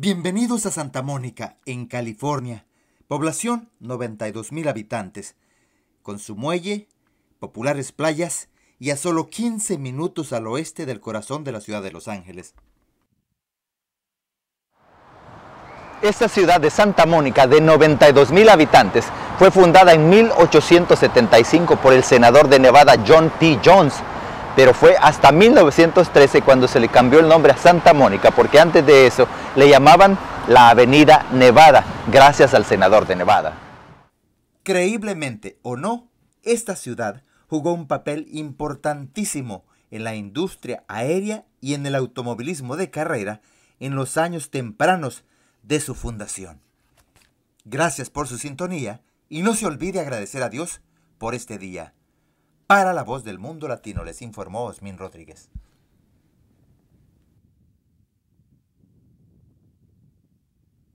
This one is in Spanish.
Bienvenidos a Santa Mónica, en California, población 92.000 habitantes, con su muelle, populares playas y a solo 15 minutos al oeste del corazón de la ciudad de Los Ángeles. Esta ciudad de Santa Mónica, de 92.000 habitantes, fue fundada en 1875 por el senador de Nevada John T. Jones pero fue hasta 1913 cuando se le cambió el nombre a Santa Mónica, porque antes de eso le llamaban la Avenida Nevada, gracias al senador de Nevada. Creíblemente o no, esta ciudad jugó un papel importantísimo en la industria aérea y en el automovilismo de carrera en los años tempranos de su fundación. Gracias por su sintonía y no se olvide agradecer a Dios por este día. Para la voz del mundo latino les informó Osmin Rodríguez.